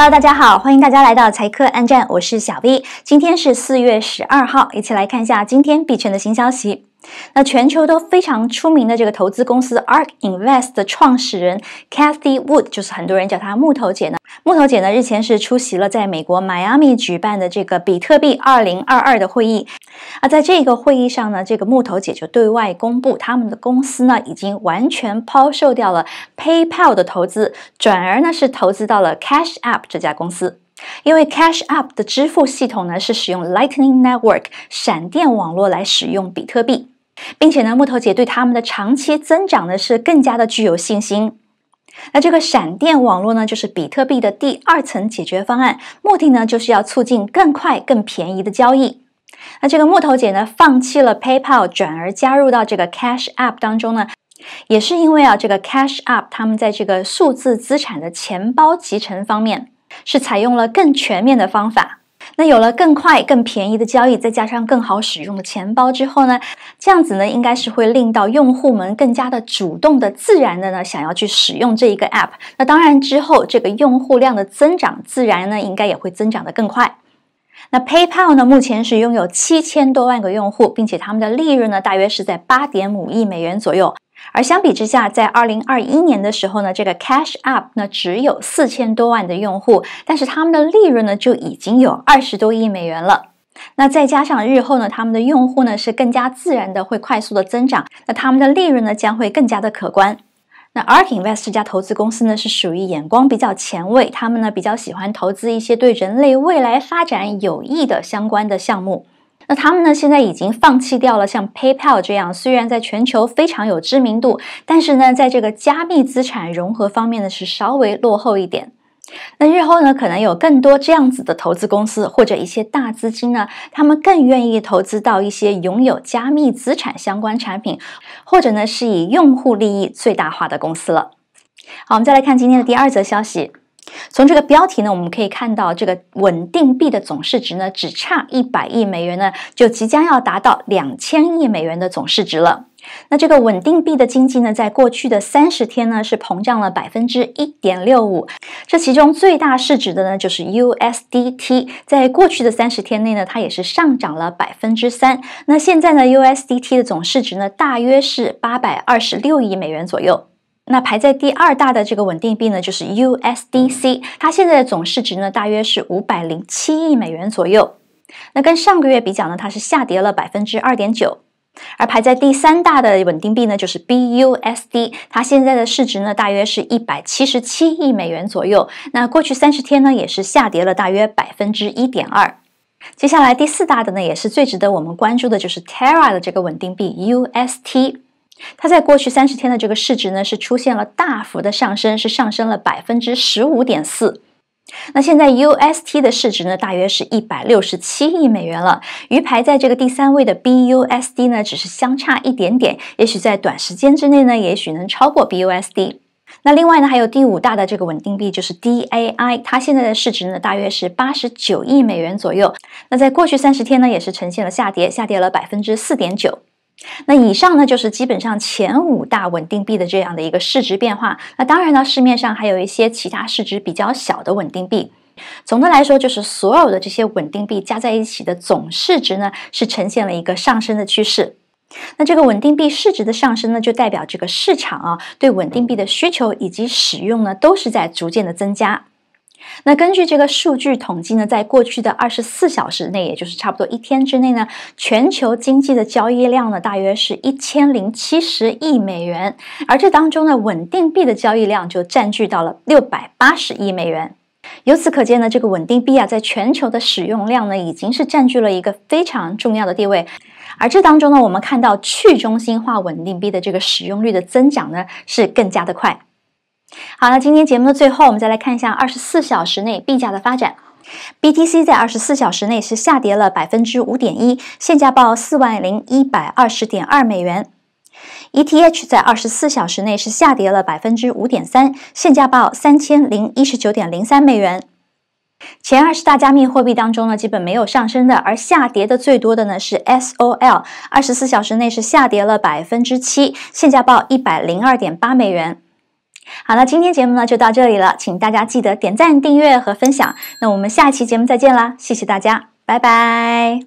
Hello，大家好，欢迎大家来到财客暗战，我是小 V。今天是四月十二号，一起来看一下今天币圈的新消息。那全球都非常出名的这个投资公司 Ark Invest 的创始人 Cathy Wood，就是很多人叫她木头姐呢。木头姐呢，日前是出席了在美国迈阿密举办的这个比特币二零二二的会议。啊，在这个会议上呢，这个木头姐就对外公布，他们的公司呢已经完全抛售掉了 PayPal 的投资，转而呢是投资到了 Cash App 这家公司。因为 Cash App 的支付系统呢是使用 Lightning Network 闪电网络来使用比特币，并且呢，木头姐对他们的长期增长呢是更加的具有信心。那这个闪电网络呢，就是比特币的第二层解决方案，目的呢就是要促进更快、更便宜的交易。那这个木头姐呢，放弃了 PayPal，转而加入到这个 Cash App 当中呢，也是因为啊，这个 Cash App 他们在这个数字资产的钱包集成方面，是采用了更全面的方法。那有了更快、更便宜的交易，再加上更好使用的钱包之后呢，这样子呢，应该是会令到用户们更加的主动的、自然的呢，想要去使用这一个 app。那当然之后这个用户量的增长，自然呢，应该也会增长的更快。那 PayPal 呢，目前是拥有七千多万个用户，并且他们的利润呢，大约是在八点五亿美元左右。而相比之下，在二零二一年的时候呢，这个 Cash App 只有四千多万的用户，但是他们的利润呢就已经有二十多亿美元了。那再加上日后呢，他们的用户呢是更加自然的会快速的增长，那他们的利润呢将会更加的可观。那 Ark Invest 这家投资公司呢是属于眼光比较前卫，他们呢比较喜欢投资一些对人类未来发展有益的相关的项目。那他们呢？现在已经放弃掉了像 PayPal 这样，虽然在全球非常有知名度，但是呢，在这个加密资产融合方面呢，是稍微落后一点。那日后呢，可能有更多这样子的投资公司或者一些大资金呢，他们更愿意投资到一些拥有加密资产相关产品，或者呢，是以用户利益最大化的公司了。好，我们再来看今天的第二则消息。从这个标题呢，我们可以看到，这个稳定币的总市值呢，只差一百亿美元呢，就即将要达到两千亿美元的总市值了。那这个稳定币的经济呢，在过去的三十天呢，是膨胀了百分之一点六五。这其中最大市值的呢，就是 USDT，在过去的三十天内呢，它也是上涨了百分之三。那现在呢，USDT 的总市值呢，大约是八百二十六亿美元左右。那排在第二大的这个稳定币呢，就是 USDC，它现在的总市值呢大约是五百零七亿美元左右。那跟上个月比较呢，它是下跌了百分之二点九。而排在第三大的稳定币呢，就是 BUSD，它现在的市值呢大约是一百七十七亿美元左右。那过去三十天呢，也是下跌了大约百分之一点二。接下来第四大的呢，也是最值得我们关注的，就是 Terra 的这个稳定币 UST。它在过去三十天的这个市值呢，是出现了大幅的上升，是上升了百分之十五点四。那现在 UST 的市值呢，大约是一百六十七亿美元了。与排在这个第三位的 BUSD 呢，只是相差一点点，也许在短时间之内呢，也许能超过 BUSD。那另外呢，还有第五大的这个稳定币就是 DAI，它现在的市值呢，大约是八十九亿美元左右。那在过去三十天呢，也是呈现了下跌，下跌了百分之四点九。那以上呢，就是基本上前五大稳定币的这样的一个市值变化。那当然呢，市面上还有一些其他市值比较小的稳定币。总的来说，就是所有的这些稳定币加在一起的总市值呢，是呈现了一个上升的趋势。那这个稳定币市值的上升呢，就代表这个市场啊，对稳定币的需求以及使用呢，都是在逐渐的增加。那根据这个数据统计呢，在过去的二十四小时内，也就是差不多一天之内呢，全球经济的交易量呢，大约是一千零七十亿美元，而这当中呢，稳定币的交易量就占据到了六百八十亿美元。由此可见呢，这个稳定币啊，在全球的使用量呢，已经是占据了一个非常重要的地位。而这当中呢，我们看到去中心化稳定币的这个使用率的增长呢，是更加的快。好了，今天节目的最后，我们再来看一下二十四小时内币价的发展。BTC 在二十四小时内是下跌了百分之五点一，现价报四万零一百二十点二美元。ETH 在二十四小时内是下跌了百分之五点三，现价报三千零一十九点零三美元。前二十大加密货币当中呢，基本没有上升的，而下跌的最多的呢是 SOL，二十四小时内是下跌了百分之七，现价报一百零二点八美元。好了，今天节目呢就到这里了，请大家记得点赞、订阅和分享。那我们下期节目再见啦，谢谢大家，拜拜。